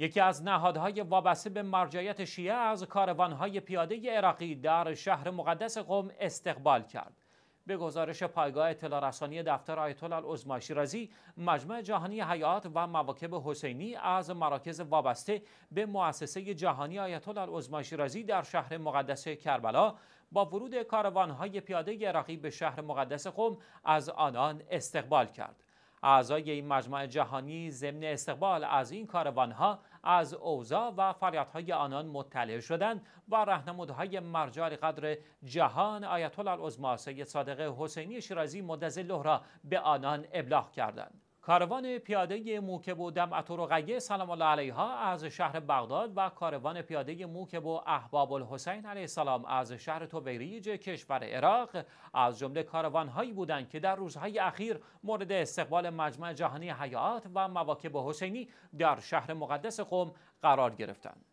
یکی از نهادهای وابسته به مرجعیت شیعه از کاروانهای پیاده عراقی در شهر مقدس قوم استقبال کرد. به گزارش پایگاه اطلاع رسانی دفتر آیت الله العظما شیرازی مجمع جهانی حیات و مواکب حسینی از مراکز وابسته به مؤسسه جهانی آیت الله العظما شیرازی در شهر مقدس کربلا با ورود کاروانهای پیاده عراقی به شهر مقدس قوم از آنان استقبال کرد اعضای این مجمع جهانی ضمن استقبال از این کاروانها از اوزا و فعالیت‌های آنان مطلع شدند و رهنمودهای مرجع قدر جهان آیت الله العظما سید صادق حسینی شیرازی مدظله را به آنان ابلاغ کردند کاروان پیاده موکب و دمعت و سلام الله علیها از شهر بغداد و کاروان پیاده موکب و احباب الحسین علیه السلام از شهر توبریج کشور عراق از جمله هایی بودند که در روزهای اخیر مورد استقبال مجمع جهانی حیات و مواکب حسینی در شهر مقدس قوم قرار گرفتند.